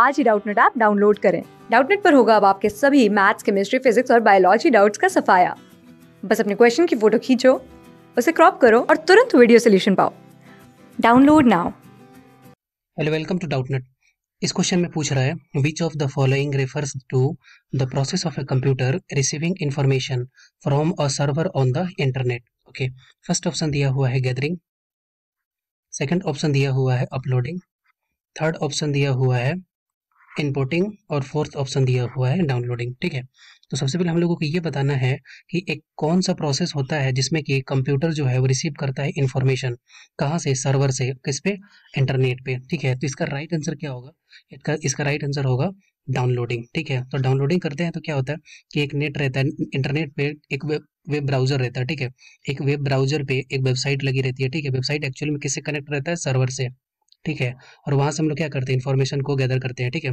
आज ही Doubtnut app download करें डाउटनेट पर होगा अब आपके सभी मैथ्स केमिस्ट्री फिजिक्स और बायोलॉजी डाउट्स का सफाया बस अपने क्वेश्चन की फोटो खींचो उसे क्रॉप करो और तुरंत वीडियो सोल्यूशन पाओ download now hello welcome to Doubtnut इस क्वेश्चन में पूछ रहा है which of the following refers to the process of a computer receiving information from a server on the internet okay first option दिया हुआ है gathering second option दिया हुआ है अपलोडिंग थर्ड ऑप्शन दिया हुआ है इंपोर्टिंग और फोर्थ ऑप्शन दिया हुआ है डाउनलोडिंग ठीक है तो सबसे पहले हम लोगों को ये बताना है कि एक कौन सा प्रोसेस होता है जिसमें कि कंप्यूटर जो है वो रिसीव करता है इन्फॉर्मेशन कहाँ से सर्वर से किस पे इंटरनेट पे ठीक है तो इसका राइट आंसर क्या होगा इसका इसका राइट आंसर होगा डाउनलोडिंग ठीक है तो डाउनलोडिंग करते हैं तो क्या होता है कि एक नेट रहता है इंटरनेट पे एक वेब वेब ब्राउजर रहता है ठीक है एक वेब ब्राउजर पे एक वेबसाइट लगी रहती है ठीक है वेबसाइट एक्चुअली में किससे कनेक्ट रहता है सर्वर से ठीक है और वहाँ से हम लोग क्या करते हैं इन्फॉर्मेशन को गैदर करते हैं ठीक है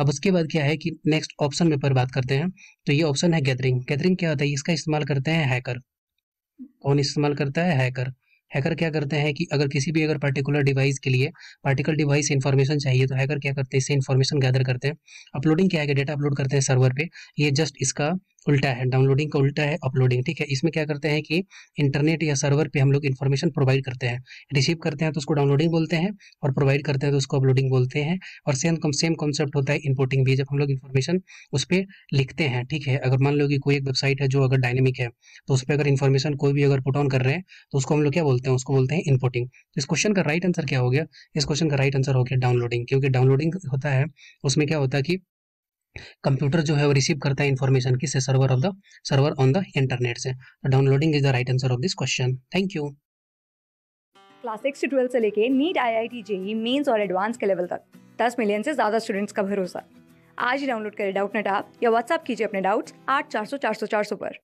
अब उसके बाद क्या है कि नेक्स्ट ऑप्शन में पर बात करते हैं तो ये ऑप्शन है गैदरिंग गैदरिंग क्या होता है इसका इस्तेमाल करते हैं हैकर कौन इस्तेमाल करता है हैकर हैकर क्या करते हैं कि अगर किसी भी अगर पर्टिकुलर डिवाइस के लिए पार्टिकल डिवाइस इन्फॉर्मेशन चाहिए तो हैकर क्या करते हैं इससे इन्फॉर्मेशन गैदर करते हैं अपलोडिंग क्या है कि डेटा अपलोड करते हैं सर्वर पे ये जस्ट इसका उल्टा है डाउनलोडिंग का उल्टा है अपलोडिंग ठीक है इसमें क्या करते हैं कि इंटरनेट या सर्वर पे हम लोग इन्फॉर्मेशन प्रोवाइड करते हैं रिसीव करते हैं तो उसको डाउनलोडिंग बोलते हैं और प्रोवाइड करते हैं तो उसको अपलोडिंग बोलते हैं और सेम कम सेम कॉन्सेप्ट होता है इम्पोर्टिंग भी जब हम लोग इन्फॉर्मेशन उस पर लिखते हैं ठीक है अगर मान लो कि कोई एक वेबसाइट है जो अगर डायनेमिक है तो उस पर अगर इन्फॉर्मेशन कोई भी अगर पुट ऑन कर रहे हैं तो उसको हम लोग क्या बोलते हैं उसको बोलते हैं इम्पोर्टिंग तो इस क्वेश्चन का राइट आंसर क्या हो गया इस क्वेश्चन का राइट आंसर हो गया डाउनलोडिंग क्योंकि डाउनलोडिंग होता है उसमें क्या होता है कि कंप्यूटर जो है वो रिसीव करता है इन्फॉर्मेशन किससे server of the server on the internet से downloading is the right answer of this question thank you class six से ट्वेल्थ से लेके NEET I I T JEE mains और एडवांस के लेवल तक दस मिलियन से ज़्यादा स्टूडेंट्स का भरोसा आज ही डाउनलोड करें डाउट नेट आप या व्हाट्सअप कीजिए अपने डाउट्स आठ चार सौ चार सौ चार सौ पर